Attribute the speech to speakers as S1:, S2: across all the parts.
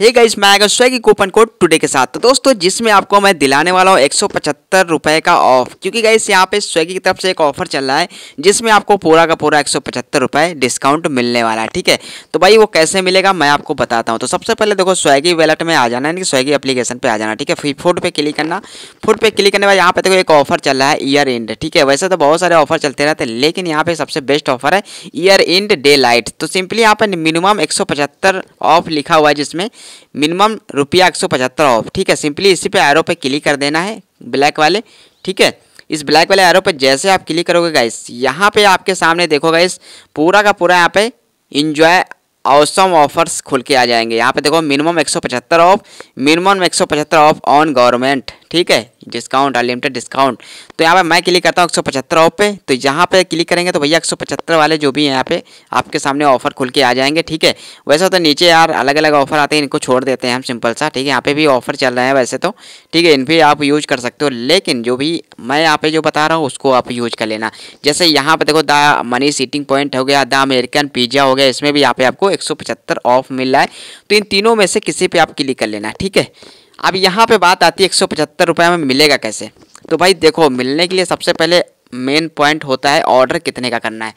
S1: hey guys मैं आएगा Swiggy coupon code today के साथ तो दोस्तों जिसमें आपको मैं दिलाने वाला हूँ एक सौ का ऑफ क्योंकि गाइस यहाँ पे स्वेगी की तरफ से एक ऑफर चल रहा है जिसमें आपको पूरा का पूरा एक सौ डिस्काउंट मिलने वाला है ठीक है तो भाई वो कैसे मिलेगा मैं आपको बताता हूँ तो सबसे पहले देखो स्वेगी वैलेट में आ जाना यानी कि स्वेगी अपलीकेशन पर आ जाना ठीक है फिर फूड पे क्लिक करना फूड पे क्लिक करने बाद यहाँ पे देखो एक ऑफर चल रहा है ईयर एंड ठीक है वैसे तो बहुत सारे ऑफर चलते रहते हैं लेकिन यहाँ पे सबसे बेस्ट ऑफर है ईयर एंड डे लाइट तो सिंपली यहाँ पर मिनिमम एक ऑफ लिखा हुआ है जिसमें मिनिमम रुपया एक सौ पचहत्तर ऑफ ठीक है सिंपली इसी पे एरो पे क्लिक कर देना है ब्लैक वाले ठीक है इस ब्लैक वाले एरो पे जैसे आप क्लिक करोगे गाइस यहाँ पे आपके सामने देखो गाइस पूरा का पूरा यहाँ पे इंजॉय औसम ऑफर्स खुल के आ जाएंगे यहाँ पे देखो minimum 175 off minimum 175 off on government ठीक है डिस्काउंट अनलिमिटेड डिस्काउंट तो यहाँ पर मैं क्लिक करता हूँ एक सौ पचहत्तर ऑफ पे तो यहाँ पे क्लिक करेंगे तो भैया एक सौ पचहत्तर वाले जो भी हैं यहाँ पे आपके सामने ऑफर खुल के आ जाएंगे ठीक है वैसे तो नीचे यार अलग अलग ऑफर आते हैं इनको छोड़ देते हैं हम सिंपल सा ठीक है यहाँ पे भी ऑफर चल रहे हैं वैसे तो ठीक है इन भी आप यूज कर सकते हो लेकिन जो भी मैं यहाँ पे जो बता रहा हूँ उसको आप यूज कर लेना जैसे यहाँ पर देखो द मनी सीटिंग पॉइंट हो गया द अमेरिकन पिज्जा हो गया इसमें भी यहाँ पे आपको एक ऑफ मिल रहा है तो इन तीनों में से किसी पे आप क्लिक कर लेना ठीक है अब यहाँ पे बात आती है एक सौ पचहत्तर रुपये में मिलेगा कैसे तो भाई देखो मिलने के लिए सबसे पहले मेन पॉइंट होता है ऑर्डर कितने का करना है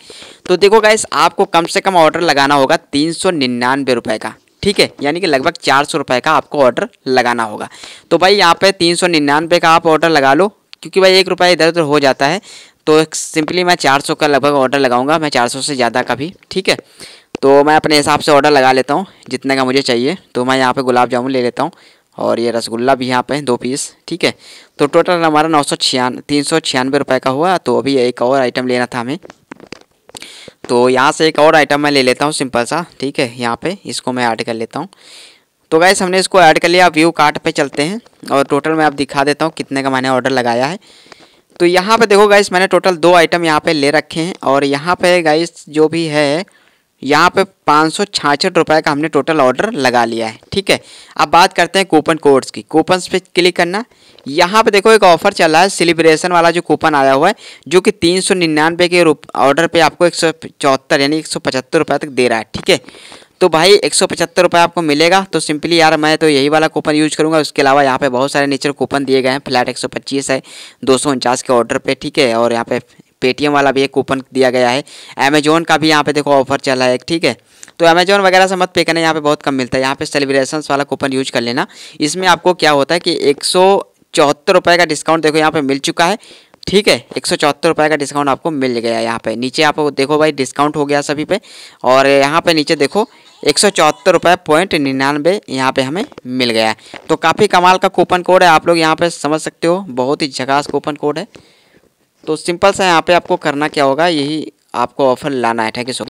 S1: तो देखो गाइस आपको कम से कम ऑर्डर लगाना होगा तीन सौ निन्यानवे रुपये का ठीक है यानी कि लगभग चार सौ रुपये का आपको ऑर्डर लगाना होगा तो भाई यहाँ पे तीन सौ निन्यानवे का आप ऑर्डर लगा लो क्योंकि भाई एक रुपया इधर उधर हो जाता है तो सिंपली मैं चार सौ का लगभग ऑर्डर लगाऊंगा मैं चार सौ से ज़्यादा का भी ठीक है तो मैं अपने हिसाब से ऑर्डर लगा लेता हूँ जितने का मुझे चाहिए तो मैं यहाँ पे गुलाब जामुन ले लेता हूँ और ये रसगुल्ला भी यहाँ पे दो पीस ठीक है तो टोटल हमारा नौ सौ छियान तीन सौ छियानवे रुपये का हुआ तो अभी एक और आइटम लेना था हमें तो यहाँ से एक और आइटम मैं ले लेता हूँ सिंपल सा ठीक है यहाँ पे इसको मैं ऐड कर लेता हूँ तो गैस हमने इसको ऐड कर लिया व्यू कार्ट पे चलते हैं और टोटल मैं आप दिखा देता हूँ कितने का मैंने ऑर्डर लगाया है तो यहाँ पर देखो गाइस मैंने टोटल दो आइटम यहाँ पर ले रखे हैं और यहाँ पर गाइस जो भी है यहाँ पे पाँच सौ छाछठ रुपये का हमने टोटल ऑर्डर लगा लिया है ठीक है अब बात करते हैं कूपन कोड्स की कूपन्स पे क्लिक करना यहाँ पे देखो एक ऑफर चल रहा है सेलिब्रेशन वाला जो कूपन आया हुआ है जो कि तीन सौ निन्यानवे के ऑर्डर पे आपको एक सौ चौहत्तर यानी एक सौ पचहत्तर रुपये तक दे रहा है ठीक है तो भाई एक सौ पचहत्तर रुपये आपको मिलेगा तो सिंपली यार मैं तो यही वाला कूपन यूज़ करूँगा उसके अलावा यहाँ पे बहुत सारे नेचर कूपन दिए गए हैं फ्लैट एक सौ पच्चीस है दो सौ उनचास के ऑर्डर पर ठीक है और यहाँ पे पेटीएम वाला भी एक कूपन दिया गया है अमेजोन का भी यहाँ पे देखो ऑफर चल रहा है ठीक है तो अमेजोन वगैरह से मत पे करना यहाँ पे बहुत कम मिलता है यहाँ पे सेलिब्रेशन वाला कूपन यूज कर लेना इसमें आपको क्या होता है कि एक चौहत्तर रुपये का डिस्काउंट देखो यहाँ पे मिल चुका है ठीक है एक सौ चौहत्तर रुपये का डिस्काउंट आपको मिल गया यहाँ पे नीचे आप देखो भाई डिस्काउंट हो गया सभी पे और यहाँ पे नीचे देखो एक सौ चौहत्तर रुपये पॉइंट निन्यानवे यहाँ पे हमें मिल गया है तो काफ़ी कमाल का कूपन कोड है आप लोग यहाँ पे समझ सकते हो बहुत ही झकास कूपन कोड है तो सिंपल सा यहाँ पे आपको करना क्या होगा यही आपको ऑफर लाना है ठीक है सो